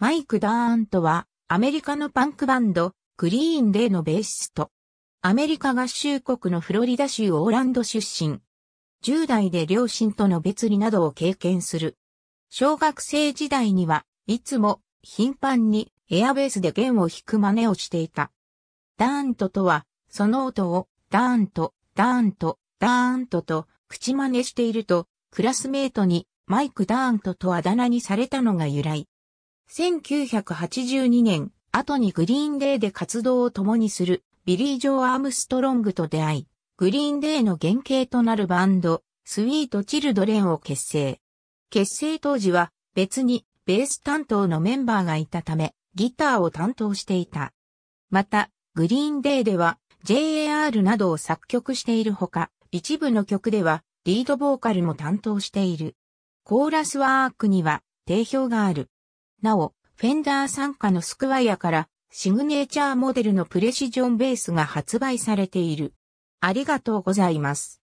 マイク・ダーンとは、アメリカのパンクバンド、グリーン・レイのベーシスト。アメリカ合衆国のフロリダ州オーランド出身。10代で両親との別離などを経験する。小学生時代には、いつも、頻繁に、エアベースで弦を弾く真似をしていた。ダーントとは、その音を、ダーント、ダーント、ダーントと、口真似していると、クラスメートに、マイク・ダーントとあだ名にされたのが由来。1982年、後にグリーンデーで活動を共にするビリー・ジョー・アームストロングと出会い、グリーンデーの原型となるバンド、スウィート・チルドレンを結成。結成当時は別にベース担当のメンバーがいたため、ギターを担当していた。また、グリーンデーでは JAR などを作曲しているほか、一部の曲ではリードボーカルも担当している。コーラスワークには定評がある。なお、フェンダー参加のスクワイアからシグネーチャーモデルのプレシジョンベースが発売されている。ありがとうございます。